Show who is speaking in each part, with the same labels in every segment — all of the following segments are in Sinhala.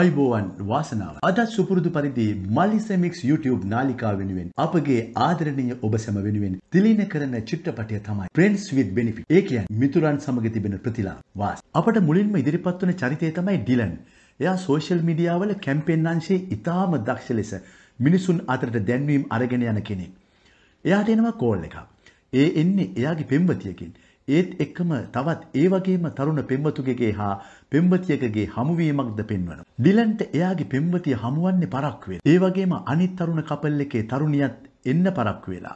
Speaker 1: අයිබෝවන් වාසනාව අදත් සුපුරුදු පරිදි මල්ලිසමික්ස් YouTube නාලිකා වෙනුවෙන් අපගේ ආදරණීය ඔබ සැම වෙනුවෙන් තිලින කරන චිත්‍රපටය තමයි Friends with Benefit ඒ කියන්නේ මිතුරන් සමග තිබෙන ප්‍රතිලාභ වාස් අපට මුලින්ම ඉදිරිපත් වන චරිතය තමයි ඩිලන් එයා සෝෂල් මීඩියා වල කැම්පේන් අංශයේ ඉතාම දක්ෂ ලෙස මිනිසුන් අතරට දැන්වීම් අරගෙන යන කෙනෙක් එයාට එනවා කෝල් එකක් ඒ එන්නේ එයාගේ පෙම්වතියකින් ඒත් එක්කම තවත් ඒ වගේම තරුණ පෙම්වතුගෙගේ හා පෙම්වතියකගේ හමුවීමක්ද පෙන්වනවා. ඩිලන්ට එයාගේ පෙම්වතිය හමුවන්නේ පරක් වෙලා. ඒ වගේම අනිත් තරුණ කපල් එකේ තරුණියත් එන්න පරක් වෙලා.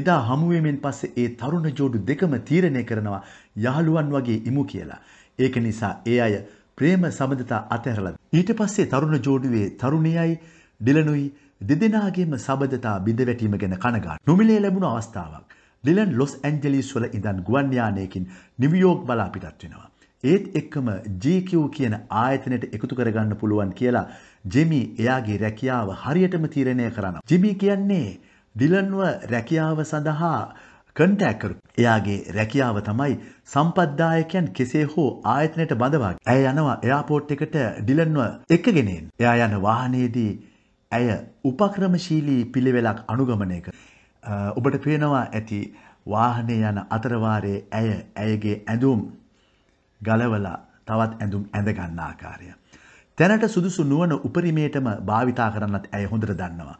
Speaker 1: එදා හමුවීමෙන් පස්සේ ඒ තරුණ ජෝඩු දෙකම තීරණය කරනවා යහළුවන් වගේ ඉමු කියලා. ඒක නිසා ඒ අය ප්‍රේම සබඳතා අතහැරලා ඊට පස්සේ තරුණ ජෝඩුවේ තරුණියයි ඩිලනුයි දෙදෙනාගේම සබඳතා බිඳ වැටීම ගැන කනගාටු. නොමිලේ ලැබුණු අවස්ථාවක්. ලිලන් ලොස් ඇන්ජලිස් වල ඉඳන් ගුවන් යානයකින් නිව්යෝක් බලා පිටත් වෙනවා. ඒත් එක්කම GQ කියන ආයතනයට එකතු කරගන්න පුළුවන් කියලා ජෙමි එයාගේ රැකියාව හරියටම තීරණය කරනවා. ජෙමි කියන්නේ ඩිලන්ව රැකියාව සඳහා කන්ටෑකරු. එයාගේ රැකියාව තමයි සම්පද්දායකයන් කෙසේ හෝ ආයතනයට බඳවා. ඇය යනවා එයාපෝට් එකට ඩිලන්ව එක්කගෙනෙන්. එයා යන වාහනේදී ඇය උපක්‍රමශීලී පිළිවෙලක් අනුගමනය කරනවා. ඔබට පේනවා ඇති වාහනේ යන අතරවාරයේ ඇය ඇයගේ ඇඳුම් ගලවලා තවත් ඇඳුම් ඇඳගන්න ආකාරය. තැනට සුදුසු නුවන උපරිමේටම භාවිතා කරන්නත් ඇය හොඳට දන්නවා.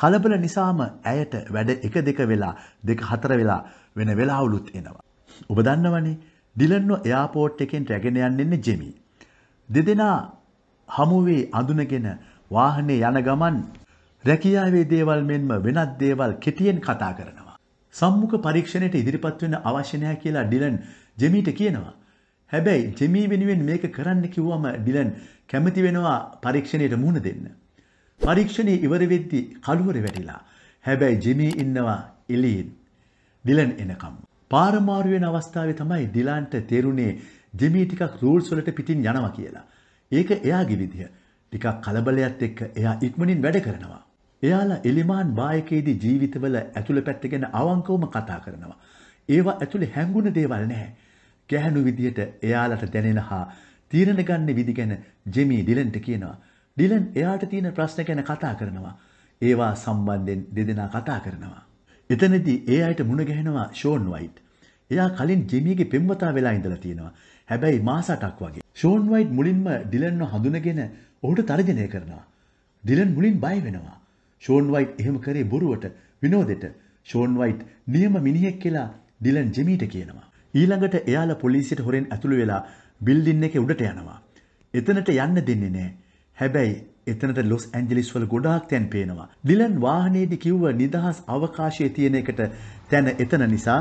Speaker 1: කලබල නිසාම ඇයට වැඩ එක දෙක වෙලා දෙක හතර වෙලා වෙන වෙලාවුලුත් එනවා. ඔබ දන්නවනේ ඩිලන්ව එයාපෝට් එකෙන් රැගෙන යන්නෙන්නේ ජෙමි. දෙදෙනා හමුවේ අඳුනගෙන වාහනේ යන ගමන් රැකියාවේ දේවල් මෙන්ම වෙනත් දේවල් කෙටියෙන් කතා කරනවා. සම්මුඛ පරීක්ෂණයට ඉදිරිපත් වෙන්න අවශ්‍ය නැහැ කියලා ඩිලන් ජෙමීට කියනවා. හැබැයි ජෙමී වෙනුවෙන් මේක කරන්න කිව්වම ඩිලන් කැමති වෙනවා පරීක්ෂණයට මුහුණ දෙන්න. පරීක්ෂණයේ ඉවර වෙද්දී කලුවර වැටිලා. හැබැයි ජෙමී ඉන්නවා එලීන්. ඩිලන් එනකම්. පාරමාරුවෙන් අවස්ථාවේ තමයි ඩිලන්ට තේරුණේ ජෙමී ටිකක් රූල්ස් වලට පිටින් යනවා කියලා. ඒක එයාගේ විදිය. ටිකක් කලබලයක් එක්ක එයා ඉක්මනින් වැඩ කරනවා. එයාලා එලිමාන් බායකයේදී ජීවිතවල ඇතුළ පැත්ත ගැන අවංකවම කතා කරනවා. ඒවා ඇතුළේ හැඟුණ දේවල් නැහැ. ගැහණු විදියට එයාලට දැනෙන හා තීරණ ගන්න විදි ගැන ජෙමි ඩිලන්ට කියනවා. ඩිලන් එයාට තියෙන ප්‍රශ්න ගැන කතා කරනවා. ඒවා සම්බන්ධයෙන් දෙදෙනා කතා කරනවා. එතනදී ඒ අයට මුණ ගැහෙනවා ෂෝන් වයිට්. එයා කලින් ජෙමිගේ පෙම්වතා වෙලා ඉඳලා තියෙනවා. හැබැයි මාස 8ක් වගේ. ෂෝන් වයිට් මුලින්ම ඩිලන්ව හඳුනගෙන ඔහුට තර්ජනය කරනවා. ඩිලන් මුලින් බය වෙනවා. ෂෝන් වයිට් එහෙම කරේ බොරුවට විනෝදෙට. ෂෝන් වයිට් නියම මිනිහෙක් කියලා ඩිලන් ජෙමීට කියනවා. ඊළඟට එයාලා පොලිසියට හොරෙන් ඇතුළු වෙලා බිල්ඩින් එකේ උඩට යනවා. එතනට යන්න දෙන්නේ නැහැ. හැබැයි එතනට ලොස් ඇන්ජලිස් වල ගොඩාක් තැන් පේනවා. ඩිලන් වාහනේදී කිව්ව නිදහස් අවකාශයේ තියෙන එකට තැන එතන නිසා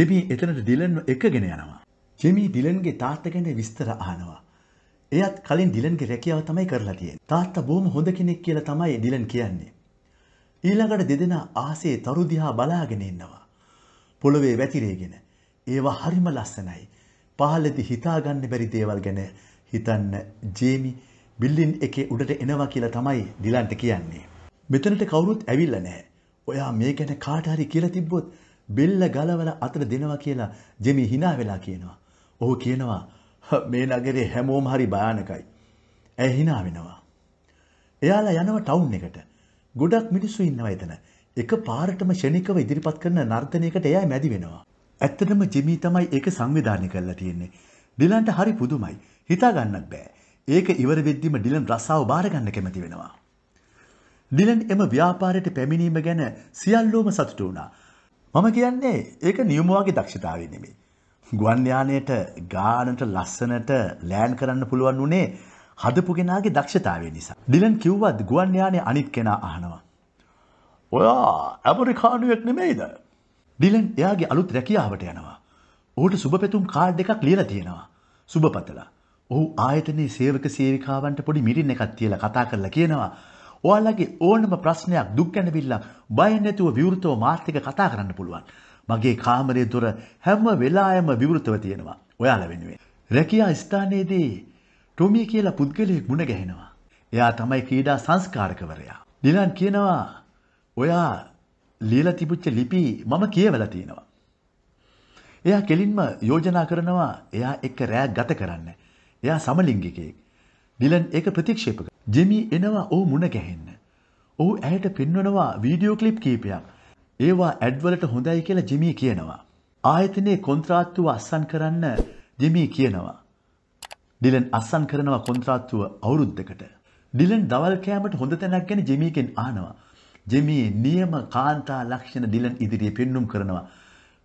Speaker 1: ජෙමී එතනට ඩිලන්ව එකගෙන යනවා. ජෙමී ඩිලන්ගේ තාත්තා ගැන විස්තර අහනවා. එයත් කලින් ඩිලන්ගේ රැකියාව තමයි කරලා තියෙන්නේ. තාත්තා බොහොම හොඳ කෙනෙක් කියලා තමයි ඩිලන් කියන්නේ. ඊළඟට දෙදෙනා ආසේ තරුදිහා බලාගෙන ඉන්නවා. පොළොවේ වැතිරේගෙන. ඒවා හරිම ලස්සනයි. පහළදී හිතාගන්න බැරි දේවල් ගැන හිතන්න ජේමි බිල්ඩින් එකේ උඩට එනවා කියලා තමයි ඩිලන්ට කියන්නේ. මෙතනට කවුරුත් ඇවිල්ලා නැහැ. ඔයා මේ ගැන කාට හරි කියලා තිබ්බොත් බෙල්ල ගලවල අතට දෙනවා කියලා ජෙමි hina වෙලා කියනවා. ඔහු කියනවා මේ නගරේ හැමෝම හරි භයානකයි. ඇය hina වෙනවා. එයාලා යනවා ටවුන් එකට. ගොඩක් මිනිස්සු ඉන්නවා එතන. එක පාරටම ෂණිකව ඉදිරිපත් කරන නර්තනයකට එයා මැදි වෙනවා. ඇත්තටම ජිමි තමයි ඒක සංවිධානය කරලා තියෙන්නේ. ඩිලන්ට හරි පුදුමයි. හිතා ගන්නත් බෑ. ඒක ඉවර වෙද්දිම ඩිලන් රස්සාව බාර ගන්න කැමති වෙනවා. ඩිලන් එම ව්‍යාපාරයට පැමිණීම ගැන සියල්ලෝම සතුටු වුණා. මම කියන්නේ ඒක නියමුවාගේ දක්ෂතාවය නෙමෙයි. ගුවන් යානයට ගානට ලස්සනට ලෑන් කරන්න පුළුවන් උනේ හදපු කෙනාගේ දක්ෂතාවය නිසා. ඩිලන් කිව්වත් ගුවන් යානයේ අනිත් කෙනා අහනවා. ඔයා ඇමරිකානුවෙක් නෙමෙයිද? ඩිලන් එයාගේ අලුත් රැකියාවට යනවා. ඔහුට සුබපැතුම් කාඩ් එකක් ලියලා තියෙනවා. සුබපතලා. ඔහු ආයතනයේ සේවක සේවිකාවන්ට පොඩි මිටින් එකක් තියලා කතා කරලා කියනවා. ඔයාලගේ ඕනම ප්‍රශ්නයක් දුක් ගැනවිල්ලා බය නැතුව විවෘතව මාත් එක්ක කතා කරන්න පුළුවන්. මගේ කාමරයේ දොර හැම වෙලාවෙම විවෘතව තියෙනවා. ඔයාලා වෙනුවෙන්. රැකියා ස්ථානයේදී ටොමි කියලා පුද්ගලයෙක් මුණ ගැහෙනවා. එයා තමයි ක්‍රීඩා සංස්කාරකවරයා. ඩිලන් කියනවා ඔයා ලියලා තිබුච්ච ලිපි මම කියවලා තියෙනවා. එයා කෙලින්ම යෝජනා කරනවා එයා එක්ක රෑ ගත කරන්න. එයා සමලිංගිකයෙක්. ඩිලන් ඒක ප්‍රතික්ෂේප කරනවා. ජෙමි එනවා ඔහු මුණ ගැහෙන්න. ඔහු ඇයට පෙන්වනවා වීඩියෝ ක්ලිප් කීපයක්. ඒවා ඇඩ්වලට හොඳයි කියලා ජෙමි කියනවා. ආයතනයේ කොන්ත්‍රාත්තුව අස්සන් කරන්න ජෙමි කියනවා. ඩිලන් අස්සන් කරනවා කොන්ත්‍රාත්තුව අවුරුද්දකට. ඩිලන් දවල් කෑමට හොඳ තැනක් ගැන ජෙමීකෙන් ආනවා. ජෙමී නියම කාන්තා ලක්ෂණ ඩිලන් ඉදිරියේ පෙන්눔 කරනවා.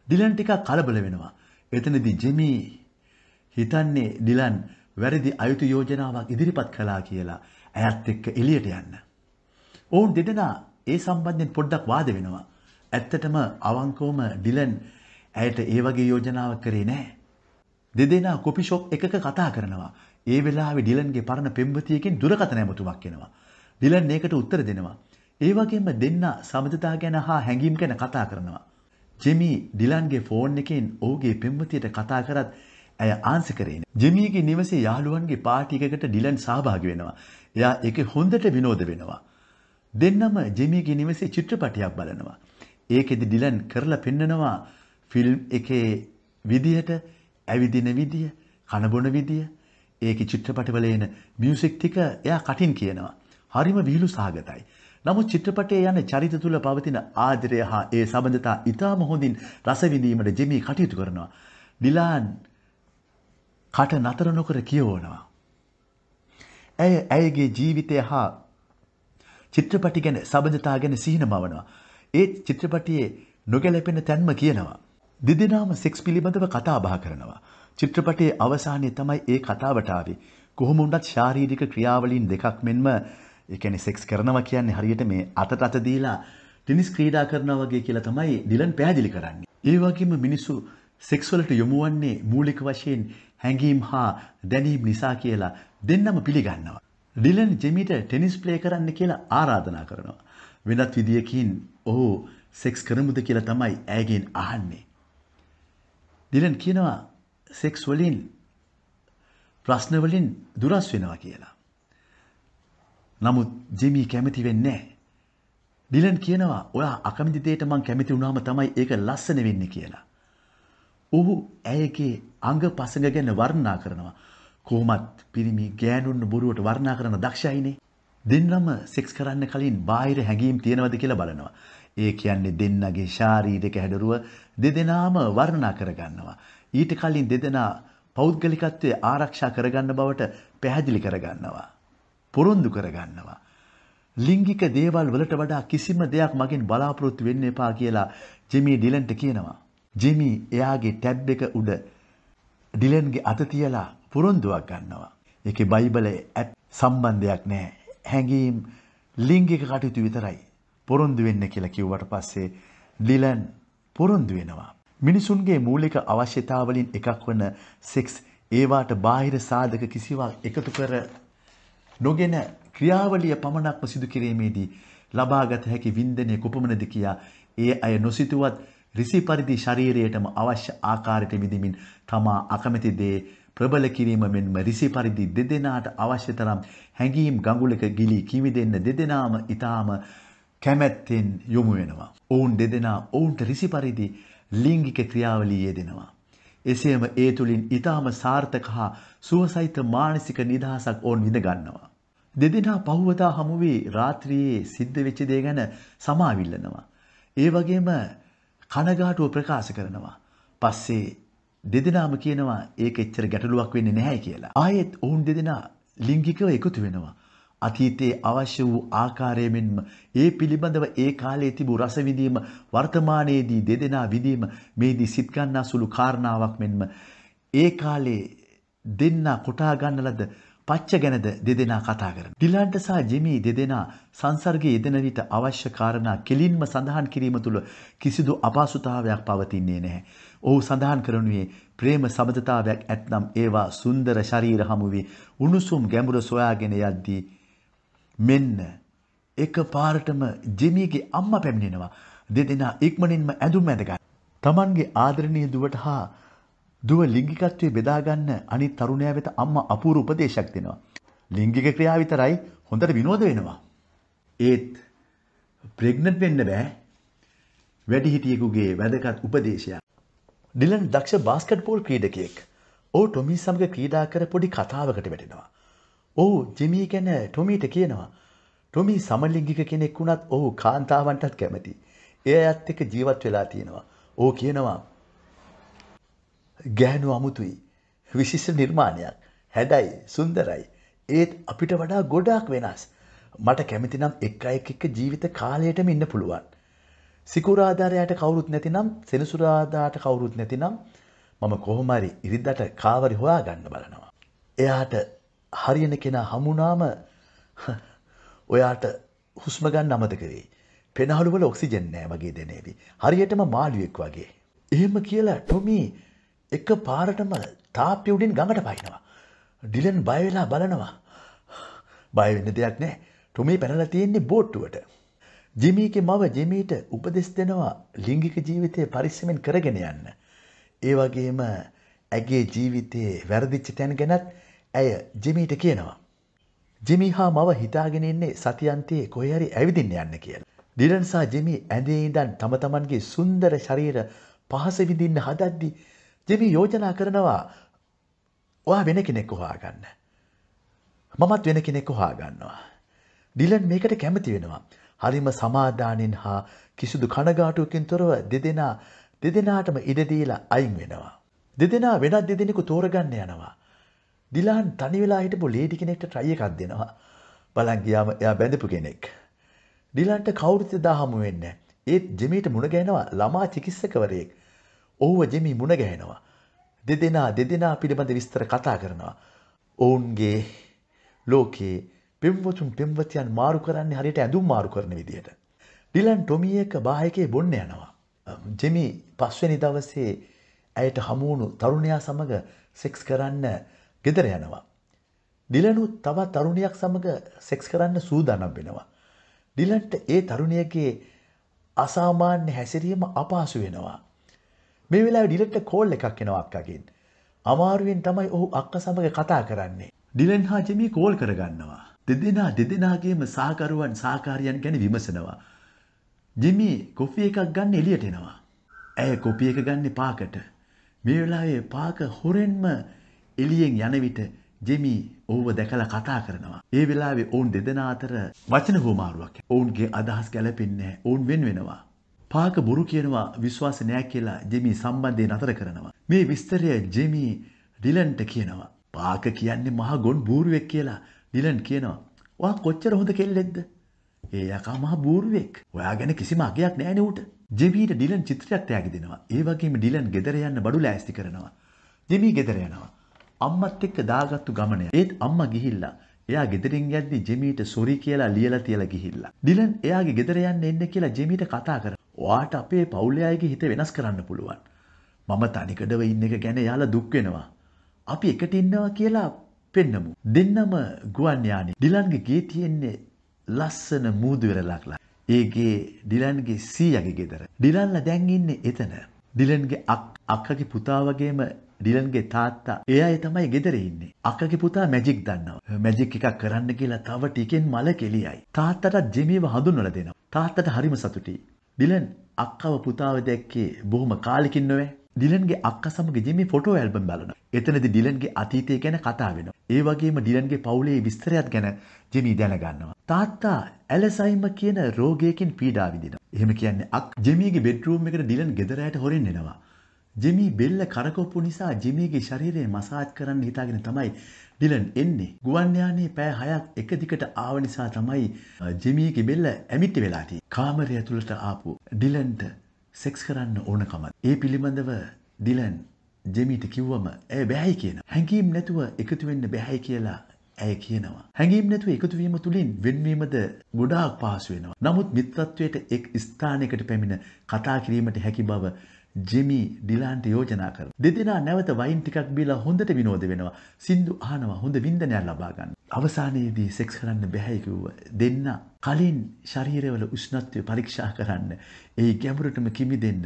Speaker 1: ඩිලන් ටිකක් කලබල වෙනවා. එතනදී ජෙමී හිතන්නේ ඩිලන් වැරදි අයුතු යෝජනාවක් ඉදිරිපත් කළා කියලා. ඇයත් එක්ක එළියට යන්න. ඔවුන් දෙදෙනා ඒ සම්බන්ධයෙන් පොඩ්ඩක් වාද වෙනවා. ඇත්තටම අවංකවම ඩිලන් ඇයට ඒ වගේ යෝජනාවක් කරේ නැහැ. දෙදෙනා කොපි ෂොප් එකක කතා කරනවා. ඒ වෙලාවේ ඩිලන්ගේ පරණ පෙම්වතියකින් දුරකථන ඇමතුමක් එනවා. ඩිලන් ඒකට උත්තර දෙනවා. ඒ වගේම දෙන්න සමජතා ගැන හා හැඟීම් ගැන කතා කරනවා. ජෙමි ඩිලන්ගේ ෆෝන් එකෙන් ඔහුගේ පෙම්වතියට කතා කරත් ඇය ආන්සර් කරේ නැහැ. ජෙමිගේ නිවසේ යාළුවන්ගේ පාටි එකකට ඩිලන් සහභාගී වෙනවා. එයා ඒකේ හොඳට විනෝද වෙනවා. දෙන්නම ජෙමිගේ නිවසේ චිත්‍රපටයක් බලනවා. ඒකෙදි ඩිලන් කරලා පෙන්නනවා ෆිල්ම් එකේ විදිහට ඇවිදින විදිය, කනබොන විදිය, ඒකේ චිත්‍රපටවල එන මියුසික් ටික එයා කටින් කියනවා. හරිම විහිළු සහගතයි. නමුත් චිත්‍රපටයේ යන චරිත තුල පවතින ආදරය හා ඒ සබඳතා ඊටම හොඳින් රස විඳීමට ජෙමි කටයුතු කරනවා. ඩිලාන් කට නතර නොකර කියවනවා. ඇය ඇයගේ ජීවිතය හා චිත්‍රපටි ගැන සබඳතා ගැන සිහින මවනවා. ඒ චිත්‍රපටියේ නොගැලපෙන තැන්ම කියනවා. දෙදෙනාම සෙක්ස් පිළිබඳව කතා බහ කරනවා. චිත්‍රපටයේ අවසානයේ තමයි ඒ කතාවට ආවේ. කොහොම වුණත් ශාරීරික ක්‍රියාවලීන් දෙකක් මෙන්ම ඒ කියන්නේ සෙක්ස් කරනවා කියන්නේ හරියට මේ අතට අත දීලා ටෙනිස් ක්‍රීඩා කරනවා වගේ කියලා තමයි ඩිලන් පැහැදිලි කරන්නේ. ඒ වගේම මිනිස්සු සෙක්ස් වලට යොමු වන්නේ මූලික වශයෙන් හැඟීම් හා දැනීම් නිසා කියලා දෙන්නම පිළිගන්නවා. ඩිලන් ජෙමිට ටෙනිස් ප්ලේ කරන්න කියලා ආරාධනා කරනවා. වෙනත් විදියකින් ඔහු සෙක්ස් කරමුද කියලා තමයි ඇයගෙන් අහන්නේ. ඩිලන් කියනවා සෙක්ස් වලින් ප්‍රශ්න වලින් දුරස් වෙනවා කියලා. නමුත් ජෙමි කැමති වෙන්නේ නැහැ. ඩිලන් කියනවා ඔයා අකමැති දෙයට මං කැමති වුණාම තමයි ඒක ලස්සන වෙන්නේ කියලා. ඔහු ඇයගේ අංග පසඟ ගැන වර්ණනා කරනවා. කොහොමත් පිරිමි ගෑනුන් බොරුවට වර්ණනා කරන දක්ෂයිනේ. දෙන්නම සෙක්ස් කරන්න කලින් බාහිර හැඟීම් තියෙනවද කියලා බලනවා. ඒ කියන්නේ දෙන්නගේ ශාරීරික හැඩරුව දෙදෙනාම වර්ණනා කරගන්නවා. ඊට කලින් දෙදෙනා පෞද්ගලිකත්වයේ ආරක්ෂා කරගන්න බවට පැහැදිලි කරගන්නවා. පොරොන්දු කරගන්නවා. ලිංගික දේවල් වලට වඩා කිසිම දෙයක් මගෙන් බලාපොරොත්තු වෙන්න එපා කියලා ජෙමි ඩිලන්ට කියනවා. ජෙමි එයාගේ ටැබ් එක උඩ ඩිලන්ගේ අත තියලා පොරොන්දුවක් ගන්නවා. ඒකේ බයිබලයේ සම්බන්ධයක් නැහැ. හැඟීම් ලිංගික කටයුතු විතරයි. පොරොන්දු වෙන්න කියලා කිව්වට පස්සේ ඩිලන් පොරොන්දු වෙනවා. මිනිසුන්ගේ මූලික අවශ්‍යතාවලින් එකක් වන සෙක්ස් ඒවාට බාහිර සාධක කිසිවක් එකතු කර නොගෙන ක්‍රියාවලිය පමණක්ම සිදු කිරීමේදී ලබාගත හැකි වින්දනය කුපමණද කියා ඒ අය නොසිතුවත් රිසි පරිදි ශරීරයටම අවශ්‍ය ආකාරයට විඳමින් තමා අකමැති දේ ප්‍රබල කිරීම මෙන්ම රිසි පරිදි දෙදෙනාට අවශ්‍ය තරම් හැඟීම් ගඟුලක ගිලී කිමිදෙන්න දෙදෙනාම ඊටාම කැමැත්තෙන් යොමු වෙනවා. ඔවුන් දෙදෙනා ඔවුන්ට රිසි පරිදි ලිංගික ක්‍රියාවලී යෙදෙනවා. එසේම ඒ තුළින් ඊටාම සාර්ථක හා සුවසහිත මානසික නිදහසක් ඔවුන් විඳගන්නවා. දෙදෙනා පහුවදා හමු වී රාත්‍රියේ සිද්ධ වෙච්ච දේ ගැන සමාවිල්ලනවා. ඒ වගේම කනගාටුව ප්‍රකාශ කරනවා. පස්සේ දෙදෙනාම කියනවා ඒක එච්චර ගැටලුවක් වෙන්නේ නැහැ කියලා. ආයෙත් ඔවුන් දෙදෙනා ලිංගිකව එකතු වෙනවා. අතීතයේ අවශ්‍ය වූ ආකාරය මෙන්ම ඒ පිළිබඳව ඒ කාලයේ තිබූ රසවිඳීම වර්තමානයේදී දෙදෙනා විඳීම මේදී සිත් ගන්නා සුළු කාරණාවක් මෙන්ම ඒ කාලේ දෙන්නා කොටා ගන්න ලද පච්ච ගැනද දෙදෙනා කතා කරනවා. ඩිලන්ට සහ ජිමි දෙදෙනා සංසර්ගයේ යෙදෙන විට අවශ්‍ය කාරණා කෙලින්ම සඳහන් කිරීම තුළ කිසිදු අපහසුතාවයක් පවතින්නේ නැහැ. ඔහු සඳහන් කරනුයේ ප්‍රේම සබඳතාවයක් ඇත්නම් ඒවා සුන්දර ශරීර හමුවේ උණුසුම් ගැඹුර සොයාගෙන යද්දී මෙන්න එක පාරටම ජෙමීගේ අම්ම පැමිණෙනවා දෙදෙනා ඉක්මනින්ම ඇඳුම් ඇඳගන්න. තමන්ගේ ආදරණය දුවට හා දුව ලිංගිකත්වය බෙදාගන්න අනි තරුණයා වෙත අම්ම අපූර උපදේශක් දෙෙනවා. ලිංගික ක්‍රියා විතරයි හොඳට විනෝද වෙනවා. ඒත් ප්‍රෙග්නට් වෙන්න බෑ වැඩිහිටියෙකුගේ වැදකත් උපදේශයක්. ඩිලන් දක්ෂ බාස්කට් පෝල් ක්‍රීඩකයෙක් ඕ ටොමි සමඟ ක්‍රීඩා කර පොඩි කතාවකට වැටෙනවා. ඔහු ජෙමී ගැන ටොමීට කියනවා. ටොමී සමලිංගික කෙනෙක් වුණත් ඔහු කාන්තාවන්ටත් කැමති. ඒ අත් එක්ක ජීවත් වෙලා තියෙනවා. ඔහු කියනවා ගෑනු අමුතුයි. විශිෂ්ට නිර්මාණයක්. හැඩයි සුන්දරයි. ඒත් අපිට වඩා ගොඩාක් වෙනස්. මට කැමතිනම් එක් අයෙක් එක්ක ජීවිත කාලයටම ඉන්න පුළුවන්. සිකුරාධාරයට කවුරුත් නැතිනම් සෙනසුරාදාට කවුරුත් නැතිනම් මම කොහොමරි ඉරිදට කාවරි හොයා ගන්න බලනවා. එයාට හරියන කෙනා හමුනාම ඔයාට හුස්ම ගන්න අමතක වෙයි. පෙනහළු වල ඔක්සිජන් නෑ වගේ දැනේවි. හරියටම මාළුවෙක් වගේ. එහෙම කියලා ටොමි එක පාරටම තාප්පිය උඩින් ගඟට පයින්නවා. ඩිලන් බය වෙලා බලනවා. බය වෙන්න දෙයක් නෑ. ටොමි පැනලා තියෙන්නේ බෝට්ටුවට. ජිමීගේ මව ජිමීට උපදෙස් දෙනවා ලිංගික ජීවිතය පරිස්සමෙන් කරගෙන යන්න. ඒ වගේම ඇගේ ජීවිතයේ වැරදිච්ච තැන් ගැනත් ඇය ජිමීට කියනවා. ජිමි හා මව හිතාගෙනෙන්නේ සතියන්තයේ කොහරි ඇවිදින්න යන්න කියල. ඩිරන්සා ජිමි ඇඳේ ඉදන් තම තමන්ගේ සුන්දර ශරීර පහසවිඳින්න හදද්දි ජෙමි යෝජනා කරනවා ඔයා වෙන කෙනෙක් හොයාගන්න. මමත් වෙන කෙනෙක් හොයාගන්නවා. ඩිලන් මේකට කැමති වෙනවා. හරිම සමාධානෙන් හා කිසිදු කනගාටුවකින් තොරව දෙදෙනා දෙදෙනාටම ඉඩදීලා අයින් වෙනවා. දෙදෙනා වෙනත් දෙදෙනෙකු තෝරගන්න යනවා. ඩිලාන් තනි වෙලා හිටපු ලේඩි කෙනෙක්ට ට්‍රයි එකක් දෙනවා. බලන් ගියාම එයා බැඳපු කෙනෙක්. ඩිලාන්ට කවුරුත් එදා හමු වෙන්නේ ඒත් ජෙමීට මුණ ගැහෙනවා ළමා චිකිත්සකවරයෙක්. ඔහුව ජෙමී මුණ ගැහෙනවා. දෙදෙනා දෙදෙනා පිළිබඳ විස්තර කතා කරනවා. ඔවුන්ගේ ලෝකයේ පෙම්වතුන් පෙම්වතියන් මාරු කරන්නේ හරියට ඇඳුම් මාරු කරන විදිහට. ඩිලන් ටොමී එක බාහිකේ බොන්න යනවා. ජෙමි පස්වෙනි දවසේ ඇයට හමුවුණු තරුණයා සමග සෙක්ස් කරන්න ගෙදර යනවා. ඩිලනුත් තවත් තරුණියක් සමඟ සෙක්ස් කරන්න සූදානම් වෙනවා. ඩිලන්ට ඒ තරුණියගේ අසාමාන්‍ය හැසිරීම අපහසු වෙනවා. මේ වෙලා ඩිලට කෝල් එකක් එෙනවා අක්කගෙන්. අමාරුවෙන් තමයි ඔහු අක්ක සමඟ කතා කරන්නේ. ඩිලන් හා ජෙමි කෝල් කරගන්නවා. දෙදෙනා දෙදෙනගේම සාකරුවන් සාකාරයන් ගැන විමසනවා. ජිමි කොෆි එකක් ගන්න එලියටෙනවා. ඇය කොපිය එක ගන්න පාකට. මේ වෙලාවේ පාක හොරෙන්ම එලියෙන් යන විට ජෙමි ඔහුව දැකලා කතා කරනවා. ඒ වෙලාවේ ඔවුන් දෙදෙනා අතර වචන හුවමාරුවක්. ඔවුන්ගේ අදහස් ගැලපෙන්නේ ඔවුන් වෙන වෙනවා. පාක බොරු කියනවා විශ්වාස නෑ කියලා ජෙමි සම්බන්ධය නතර කරනවා. මේ විස්තරය ජෙමි ඩිලන්ට කියනවා. පාක කියන්නේ මහා ගොන් බූරුවෙක් කියලා ඩිලන් කියනවා. "ඔයා කොච්චර හොඳ කෙල්ලෙක්ද?" "ඒ යකා මහා බූරුවෙක්. ඔයා ගැන කිසිම අගයක් නෑනේ ඌට." ජෙමීට ඩිලන් චිත්‍රයක් තෑගි දෙනවා. ඒ වගේම ඩිලන් ගෙදර යන්න බඩු ලෑස්ති කරනවා. ජෙමී ගෙදර යනවා. අම්මත් එක්ක දාගත්තු ගමන. ඒත් අම්මා ගිහිල්ලා එයා ගෙදරින් යද්දි ජෙමීට සොරි කියලා ලියලා තියලා ගිහිල්ලා. ඩිලන් එයාගේ ගෙදර යන්න එන්න කියලා ජෙමීට කතා කරා. ඔයාට අපේ පවුලේ අයගේ හිත වෙනස් කරන්න පුළුවන්. මම තනිකඩව ඉන්න එක ගැන යාලා දුක් වෙනවා. අපි එකට ඉන්නවා කියලා පෙන්නමු. දෙන්නම ගුවන් යානේ. ඩිලන්ගේ ගේ තියෙන්නේ ලස්සන මූදු වෙරළක්ලා. ඒගේ ඩිලන්ගේ සීයාගේ ගෙදර. ඩිලන්ලා දැන් ඉන්නේ එතන. ඩිලන්ගේ අක්කගේ පුතා වගේම ඩිලන්ගේ තාත්තා ඒ අය තමයි ගෙදර ඉන්නේ. අක්කගේ පුතා මැජික් දන්නවා. මැජික් එකක් කරන්න කියලා තව ටිකෙන් මල කෙලියයි. තාත්තට ජිමීව හඳුන්වලා දෙනවා. තාත්තට හරිම සතුටුයි. ඩිලන් අක්කව පුතාව දැක්කේ බොහොම කාලෙකින් නොවේ. ඩිලන්ගේ අක්ක සමග ජිමි ෆොටෝ ඇල්බම් බලනවා. එතනදි ඩිලන්ගේ අතීතය ගැන කතා වෙනවා. ඒ වගේම ඩිලන්ගේ පවුලේ විස්තරයත් ගැන ජිමි දැනගන්නවා. තාත්තා ඇලසයිම කියන රෝගයකින් පීඩා විඳිනවා. එහෙම කියන්නේ අක් ජිමිගේ බෙඩ්රූම් එකට ඩිලන් ගෙදරට හොරෙන් එනවා. ජිමි බෙල්ල කරකවපු නිසා ජිමිගේ ශරීරය මසාජ් කරන්න හිතාගෙන තමයි ඩිලන් එන්නේ. ගුවන් යානයේ පෑ 6ක් එක දිගට ආව නිසා තමයි ජිමිගේ බෙල්ල ඇමිටි වෙලා තියෙන්නේ. කාමරය ඇතුළට ආපු ඩිලන්ට සෙක්ස් කරන්න ඕනකම. ඒ පිළිබඳව ඩිලන් ජෙමිට කිව්වම ඇය බෑයි කියන. හැඟීම් නැතුව එකතු වෙන්න බෑයි කියලා ඇය කියනවා. හැඟීම් නැතුව එකතු වීම තුලින් වෙන්වීමද ගොඩාක් පහසු වෙනවා. නමුත් මිත්‍රත්වයට එක් ස්ථානයකට පැමිණ කතා කිරීමට හැකි බව ජෙමි ඩිලාන්ට යෝජනා කර. දෙදෙනා නැවත වයින් ටිකක් බීලා හොඳට විනෝද වෙනවා සින්දු ආනවා හොඳ වින්දනයක් ලබාගන්න. අවසානයේදී සෙක්ස් කරන්න බැහැයිකිව්ව දෙන්න කලින් ශරීරවල උෂ්ණත්වය පරීක්ෂා කරන්න ඒ ගැඹුරටම කිමි දෙන්න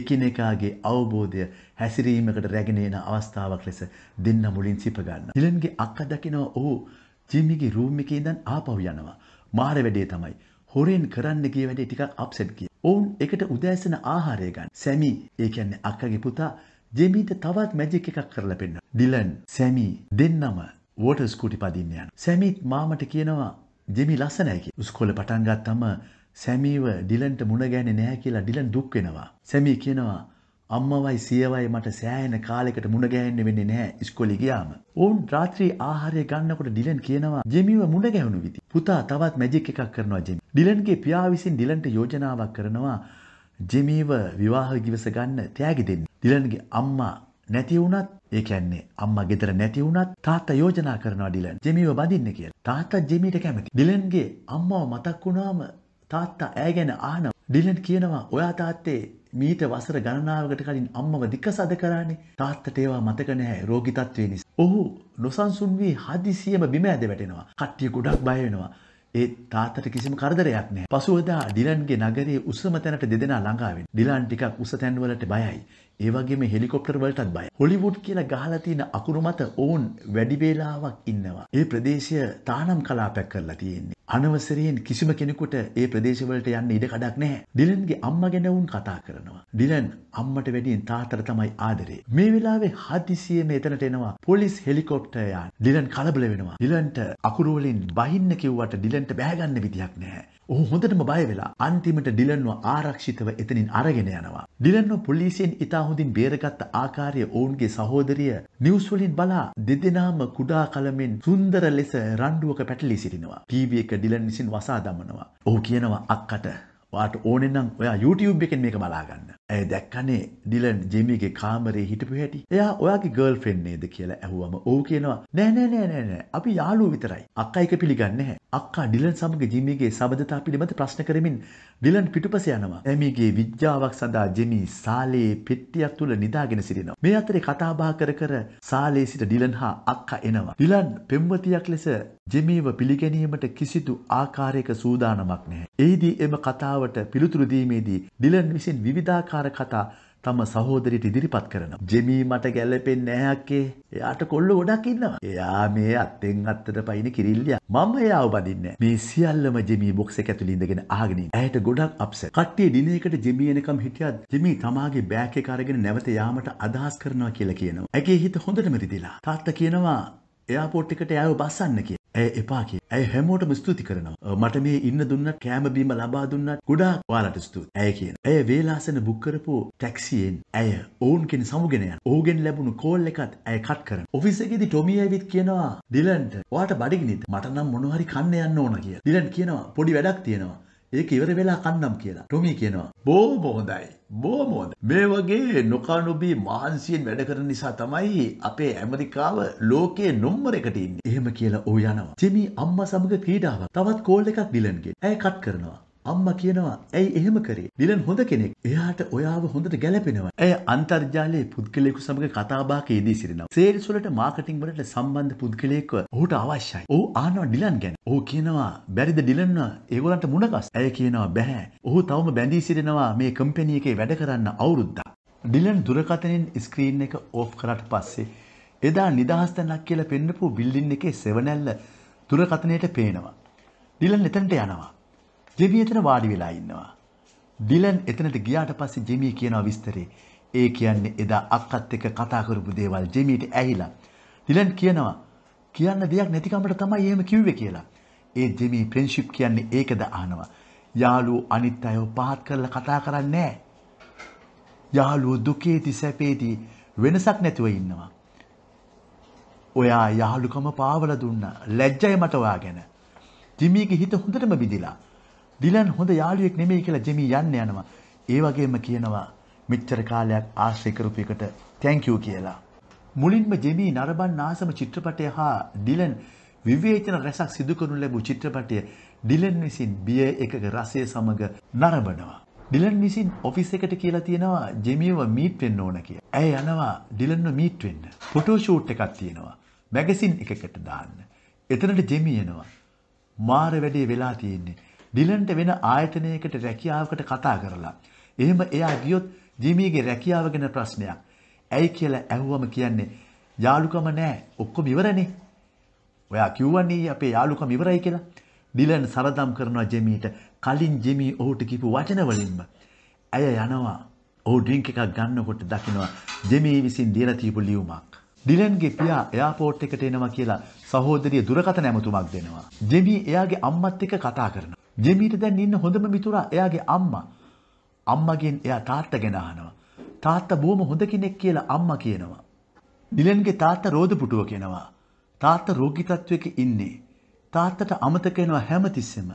Speaker 1: එකිනෙකාගේ අවබෝධය හැසිරීමකට රැගෙන එන අවස්ථාවක් ලෙස දෙන්න මුලින් සිප ගන්න. ඩිලන්ගේ අක්කා දකිනවා ඔහු ජිම්මිගේ රූම් එකේ ඉඳන් ආපහු යනවා. මාර වැඩේ තමයි හොරෙන් කරන්න ගිය වැඩේ ටිකක් අප්සෙට් ගියා. ඔවුන් එකට උදෑසන ආහාරය ගන්න. සැමි ඒ කියන්නේ අක්කගේ පුතා ජෙමීට තවත් මැජික් එකක් කරලා පෙන්නන. ඩිලන් සැමි දෙන්නම වෝටර් ස්කූටි පදින්න යන. සැමිත් මාමට කියනවා ජෙමි ලස්සනයි කියලා. ඉස්කෝලේ පටන් ගත්තම සැමීව ඩිලන්ට මුණ ගැහෙන්නේ නැහැ කියලා ඩිලන් දුක් වෙනවා. සැමි කියනවා අම්මවයි සියවයි මට සෑහෙන කාලෙකට මුණ ගැහෙන්න වෙන්නේ නැහැ ඉස්කෝලේ ගියාම. ඔවුන් රාත්‍රී ආහාරය ගන්නකොට ඩිලන් කියනවා ජෙමිව මුණ ගැහුණු විදි. පුතා තවත් මැජික් එකක් කරනවා ජෙමි. ඩිලන්ගේ පියා විසින් ඩිලන්ට යෝජනාවක් කරනවා ජෙමීව විවාහ ගිවස ගන්න තෑගි දෙන්න. ඩිලන්ගේ අම්මා නැති වුණත් ඒ කියන්නේ අම්මා ගෙදර නැති වුණත් තාත්තා යෝජනා කරනවා ඩිලන් ජෙමීව බඳින්න කියලා. තාත්තා ජෙමීට කැමති. ඩිලන්ගේ අම්මව මතක් වුණාම තාත්තා ඇය ගැන අහනවා. ඩිලන් කියනවා ඔයා තාත්තේ මීට වසර ගණනාවකට කලින් අම්මව දික්කසද කරානේ. තාත්තට ඒවා මතක නැහැ රෝගී තත්ත්වේ නිසා. ඔහු නොසන්සුන් වී හදිසියෙම බිම ඇද වැටෙනවා. කට්ටිය ගොඩක් බය වෙනවා. ඒ තාතට කිසිම කරදරයක් නෑ. පසුවදා ඩිලන්ගේ නගරයේ උසම තැනට දෙදෙනා ළඟාවෙන. ඩිලන් ටිකක් උස තැන්වලට බයයි. ඒ වගේම හෙලිකොප්ටර් වලටත් බයයි. හොලිවුඩ් කියලා ගහලා තියෙන අකුරු මත ඔවුන් වැඩි වේලාවක් ඉන්නවා. ඒ ප්‍රදේශය තානම් කලාපයක් කරලා තියෙන්නේ. අනවසරයෙන් කිසිම කෙනෙකුට ඒ ප්‍රදේශවලට යන්න ඉඩ කඩක් නැහැ. ඩිලන්ගේ අම්මා ගැන වුන් කතා කරනවා. ඩිලන් අම්මට වැඩියෙන් තාත්තට තමයි ආදරේ. මේ වෙලාවේ හදිසියෙම එතනට එනවා පොලිස් හෙලිකොප්ටර් යාන. ඩිලන් කලබල වෙනවා. ඩිලන්ට අකුරු වලින් බහින්න කිව්වට ඩිලන්ට බෑගන්න විදියක් නැහැ. ඔහු හොඳටම බය වෙලා අන්තිමට ඩිලන්ව ආරක්ෂිතව එතනින් අරගෙන යනවා. ඩිලන්ව පොලිසියෙන් ඉතා හොඳින් බේරගත්ත ආකාරය ඔවුන්ගේ සහෝදරිය නිවුස් වලින් බලා දෙදෙනාම කුඩා කලමින් සුන්දර ලෙස රණ්ඩුවක පැටලී සිටිනවා. ටීවී එක එක ඩිලන් විසින් වසා දමනවා. ඔහු කියනවා අක්කට ඔයාට ඕනේ නම් ඔයා YouTube එකෙන් මේක බලා ගන්න. ඇය දැක්කනේ ඩිලන් ජෙමිගේ කාමරේ හිටපු හැටි. එයා ඔයාගේ ගර්ල්ෆ්‍රෙන්ඩ් නේද කියලා ඇහුවම ඔව් කියනවා. නෑ නෑ නෑ නෑ නෑ අපි යාළුවෝ විතරයි. අක්කා ඒක පිළිගන්නේ නැහැ. අක්කා ඩිලන් සමග ජෙමිගේ සබඳතා පිළිබඳ ප්‍රශ්න කරමින් ඩිලන් පිටුපස යනවා. එමිගේ විද්‍යාවක් සඳහා ජෙමි සාලේ පෙට්ටියක් තුල නිදාගෙන සිටිනවා. මේ අතරේ කතාබහ කර කර සාලේ සිට ඩිලන් හා අක්කා එනවා. ඩිලන් පෙම්වතියක් ලෙස ජෙමිව පිළිගැනීමට කිසිදු ආකාරයක සූදානමක් නැහැ. එෙහිදී එම කතාවට පිළිතුරු දීමේදී ඩිලන් විසින් විවිධාකාර හිතවිලිකාර කතා තම සහෝදරයට ඉදිරිපත් කරනවා. ජෙමී මට ගැලපෙන්නේ නැහැ අක්කේ. එයාට කොල්ලෝ ගොඩක් ඉන්නවා. එයා මේ අත්ෙන් අත්තට පයින් කිරිල්ලියා. මම එයාව බඳින්නේ මේ සියල්ලම ජෙමී බොක්ස් එක ඇතුළේ ඉඳගෙන අහගෙන ඉන්න. ඇයට ගොඩක් අප්සෙට්. කට්ටිය ඩිනර් එකට ජෙමී එනකම් හිටියත් ජෙමී තමාගේ බෑග් එක අරගෙන නැවත යාමට අදහස් කරනවා කියලා කියනවා. ඇගේ හිත හොඳටම රිදිලා. තාත්තා කියනවා එයාපෝට් එකට එයාව බස්සන්න කියලා. ඇය එපා කිය. ඇය හැමෝටම ස්තුති කරනවා. මට මේ ඉන්න දුන්නත් කෑම බීම ලබා දුන්නත් ගොඩාක් ඔයාලට ස්තුති. ඇය කියන. ඇය වේලාසන බුක් කරපු ටැක්සියෙන් ඇය ඔවුන් කෙන සමුගෙන යන. ඔහුගෙන් ලැබුණු කෝල් එකත් ඇය කට් කරනවා. ඔෆිස් එකේදී ටොමි ඇවිත් කියනවා ඩිලන්ට ඔයාට බඩගිනිද? මට නම් මොනවා හරි කන්න යන්න ඕන කියලා. ඩිලන් කියනවා පොඩි වැඩක් තියෙනවා. ඒක ඉවර වෙලා කන්නම් කියලා. ටොමි කියනවා බොහොම හොඳයි. බෝමෝද. මේ වගේ නොකානුබී මහන්සියෙන් වැඩ කරන නිසා තමයි අපේ ඇමරිකාව ලෝකයේ නොම්මර එකට ඉන්නේ. එහෙම කියලා ඌ යනවා. ජෙමි අම්මා සමග ක්‍රීඩාවක්. තවත් කෝල් එකක් ඩිලන්ගේ. ඇය කට් කරනවා. අම්මා කියනවා ඇයි එහෙම කරේ? ඩිලන් හොඳ කෙනෙක්. එයාට ඔයාව හොඳට ගැලපෙනවා. ඇය අන්තර්ජාලයේ පුද්ගලයෙකු සමග කතාබහක යෙදී සිටිනවා. සේල්ස් වලට මාකටිං වලට සම්බන්ධ පුද්ගලයෙක්ව ඔහුට අවශ්‍යයි. ඔහු ආනවා ඩිලන් ගැන. ඔහු කියනවා බැරිද ඩිලන්ව ඒගොල්ලන්ට මුණගස්. ඇය කියනවා බෑ. ඔහු තවම බැඳී සිටිනවා මේ කම්පැනි එකේ වැඩ කරන්න අවුරුද්දක්. ඩිලන් දුරකථනෙන් ස්ක්‍රීන් එක ඕෆ් කරාට පස්සේ එදා නිදහස් තැනක් කියලා පෙන්නපු බිල්ඩින් එකේ සෙවණැල්ල දුරකථනයට පේනවා. ඩිලන් එතනට යනවා. ජෙමි එතන වාඩි වෙලා ඉන්නවා. ඩිලන් එතනට ගියාට පස්සේ ජෙමි කියනවා විස්තරේ. ඒ කියන්නේ එදා අක්කත් එක්ක කතා කරපු දේවල් ජෙමිට ඇහිලා. ඩිලන් කියනවා කියන්න දෙයක් නැතිකමට තමයි එහෙම කිව්වේ කියලා. ඒ ජෙමි ෆ්‍රෙන්ඩ්ෂිප් කියන්නේ ඒකද අහනවා. යාළුවෝ අනිත් අයව පහත් කරලා කතා කරන්නේ නැහැ. යාළුවෝ දුකේති සැපේති වෙනසක් නැතුව ඉන්නවා. ඔයා යාළුකම පාවල දුන්නා. ලැජ්ජයි මට ඔයා ගැන. ජිමිගේ හිත හොඳටම විදිලා. ඩිලන් හොඳ යාළුවෙක් නෙමෙයි කියලා ජෙමි යන්න යනවා. ඒ වගේම කියනවා මෙච්චර කාලයක් ආශ්‍රය කරපු එකට thank you කියලා. මුලින්ම ජෙමි නරඹන් ආසම චිත්‍රපටය හා ඩිලන් විවේචන රැසක් සිදු කරනු ලැබූ චිත්‍රපටය ඩිලන් විසින් බිය එකක රසය සමග නරඹනවා. ඩිලන් විසින් ඔෆිස් එකට කියලා තියෙනවා ජෙමිව මීට් වෙන්න ඕන කියලා. ඇය යනවා ඩිලන්ව මීට් වෙන්න. ෆොටෝ ෂූට් එකක් තියෙනවා. මැගසින් එකකට දාන්න. එතනට ජෙමි එනවා. මාර වැඩේ වෙලා තියෙන්නේ. ඩිලන්ට වෙන ආයතනයකට රැකියාවකට කතා කරලා. එහෙම එයා ගියොත් ජිමීගේ රැකියාව ගැන ප්‍රශ්නයක්. ඇයි කියලා ඇහුවම කියන්නේ යාළුකම නෑ ඔක්කොම ඉවරනේ. ඔයා කිව්වන්නේ අපේ යාළුකම ඉවරයි කියලා. ඩිලන් සරදම් කරනවා ජෙමීට. කලින් ජෙමී ඔහුට කිව්ව වචන වලින්ම. ඇය යනවා. ඔහු ඩ්‍රින්ක් එකක් ගන්නකොට දකිනවා ජෙමී විසින් දීලා තියපු ලියුමක්. ඩිලන්ගේ පියා එයාපෝට් එකට එනවා කියලා සහෝදරිය දුරකථන ඇමතුමක් දෙනවා. ජෙමී එයාගේ අම්මත් එක්ක කතා කරනවා. ජෙමීට දැන් ඉන්න හොඳම මිතුරා එයාගේ අම්මා. අම්මගෙන් එයා තාත්තා ගැන අහනවා. තාත්තා බොහොම හොඳ කෙනෙක් කියලා අම්මා කියනවා. නිලන්ගේ තාත්තා රෝද පුටුව කෙනවා. තාත්තා රෝගී තත්වයක ඉන්නේ. තාත්තට අමතක වෙනවා හැමතිස්සෙම.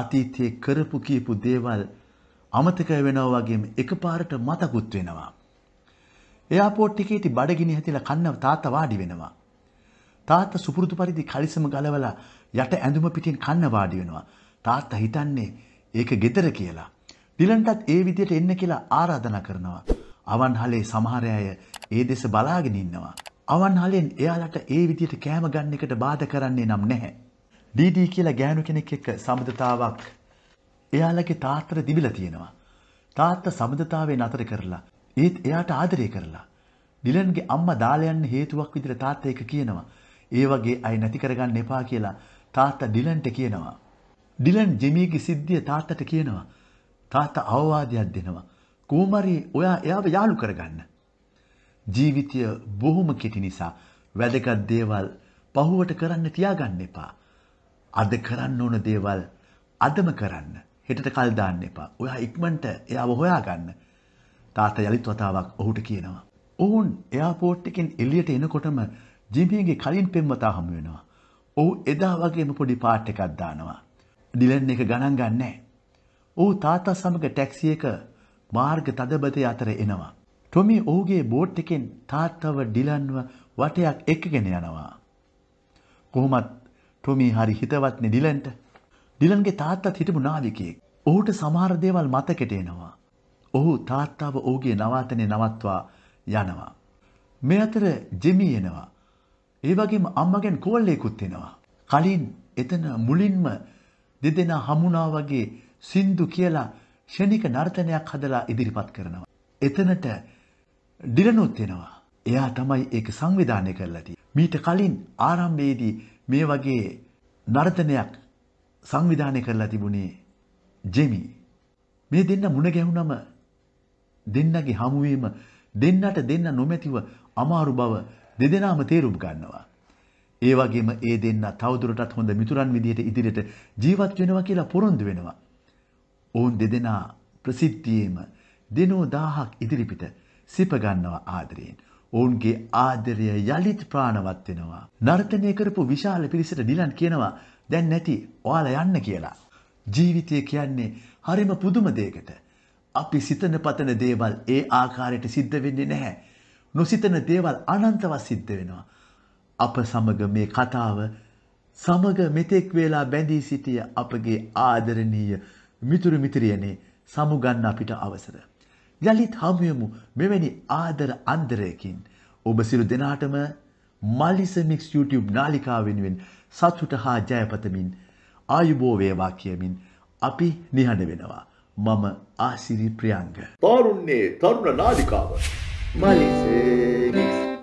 Speaker 1: අතීතයේ කරපු කියපු දේවල් අමතක වෙනවා වගේම එකපාරට මතකුත් වෙනවා. එයාපෝට් එකේදී බඩගිනි හැතිලා කන්න තාත්තා වාඩි වෙනවා. තාත්තා සුපුරුදු පරිදි කලිසම ගලවලා යට ඇඳුම පිටින් කන්න වාඩි වෙනවා. තාත්තා හිතන්නේ ඒක gedara කියලා. ඩිලන්ටත් ඒ විදියට එන්න කියලා ආරාධනා කරනවා. අවන්හලේ සමහර අය ඒ දෙස බලාගෙන ඉන්නවා. අවන්හලෙන් එයාලට ඒ විදියට කෑම ගන්න එකට බාධා කරන්නේ නම් නැහැ. DD කියලා ගෑනු කෙනෙක් එක්ක සම්බන්ධතාවක් එයාලගේ තාත්තට දිවිලා තියෙනවා. තාත්තා සම්බන්ධතාවේ නතර කරලා ඒත් එයාට ආදරය කරලා ඩිලන්ගේ අම්මා දාලා යන්න හේතුවක් විදිහට තාත්තා ඒක කියනවා. ඒ වගේ අය නැති කරගන්න එපා කියලා තාත්තා ඩිලන්ට කියනවා. ඩිලන් ජෙමීගේ සිද්ධිය තාත්තට කියනවා. තාත්තා අවවාදයක් දෙනවා. කෝමරි ඔයා එයාව යාළු කරගන්න. ජීවිතය බොහොම කෙටි නිසා වැදගත් දේවල් පහුවට කරන්න තියාගන්න එපා. අද කරන්න ඕන දේවල් අදම කරන්න. හෙටට කල් දාන්න එපා. ඔයා ඉක්මනට එයාව හොයාගන්න. තාත්තා යලිත් වතාවක් ඔහුට කියනවා. ඔවුන් එයාපෝට් එකෙන් එළියට එනකොටම ජිමියගේ කලින් පෙම්වතා හමු වෙනවා. ඔහු එදා වගේම පොඩි පාට් එකක් දානවා. ඩිලන් එක ගණන් ගන්නෑ. ඌ තාත්තා සමග ටැක්සියක මාර්ග තදබදය අතර එනවා. ටොමි ඔහුගේ බෝට් එකෙන් තාත්තව ඩිලන්ව වටයක් එක්කගෙන යනවා. කොහොමත් ටොමි හරි හිතවත්නේ ඩිලන්ට. ඩිලන්ගේ තාත්තත් හිටපු නාවිකයෙක්. ඔහුට සමහර දේවල් මතකෙට එනවා. ඔහු තාත්තාව ඔහුගේ නවාතනේ නවත්වා යනවා. මේ අතර ජෙමි එනවා. ඒ වගේම අම්මගෙන් කෝල් එකකුත් එනවා. කලින් එතන මුලින්ම දෙදෙනා හමුනා වගේ සින්දු කියලා ෂණික නර්තනයක් හදලා ඉදිරිපත් කරනවා. එතනට ඩිලනුත් එනවා. එයා තමයි ඒක සංවිධානය කරලා තියෙන්නේ. මීට කලින් ආරම්භයේදී මේ වගේ නර්තනයක් සංවිධානය කරලා තිබුණේ ජෙමි. මේ දෙන්න මුණ ගැහුනම දෙන්නගේ හමුවීම දෙන්නට දෙන්න නොමැතිව අමාරු බව දෙදෙනාම තේරුම් ගන්නවා. ඒ වගේම ඒ දෙන්න තවදුරටත් හොඳ මිතුරන් විදිහට ඉදිරියට ජීවත් වෙනවා කියලා පොරොන්දු වෙනවා. ඔවුන් දෙදෙනා ප්‍රසිද්ධියේම දිනෝ 1000ක් ඉදිරිපිට සිප ගන්නවා ආදරයෙන්. ඔවුන්ගේ ආදරය යලිත් ප්‍රාණවත් වෙනවා. නර්තනය කරපු විශාල පිරිසට ඩිලන් කියනවා දැන් නැති ඔයාලා යන්න කියලා. ජීවිතය කියන්නේ හරිම පුදුම දෙයකට. අපි සිතන පතන දේවල් ඒ ආකාරයට සිද්ධ වෙන්නේ නැහැ. නොසිතන දේවල් අනන්තවත් සිද්ධ වෙනවා. අප සමග මේ කතාව සමග මෙතෙක් වේලා බැඳී සිටිය අපගේ ආදරණීය මිතුරු මිත්‍රියනේ සමුගන්න අපිට අවසර. යලිත් හමුයමු මෙවැනි ආදර අන්දරයකින් ඔබ සිරු දෙනාටම මල්ලිස මික්ස් YouTube නාලිකාව වෙනුවෙන් සතුට හා ජයපතමින් ආයුබෝ වේවා කියමින් අපි නිහඬ වෙනවා. මම ආසිරි ප්‍රියංග. පාරුන්නේ තරුණ නාලිකාව. මල්ලිස මික්ස්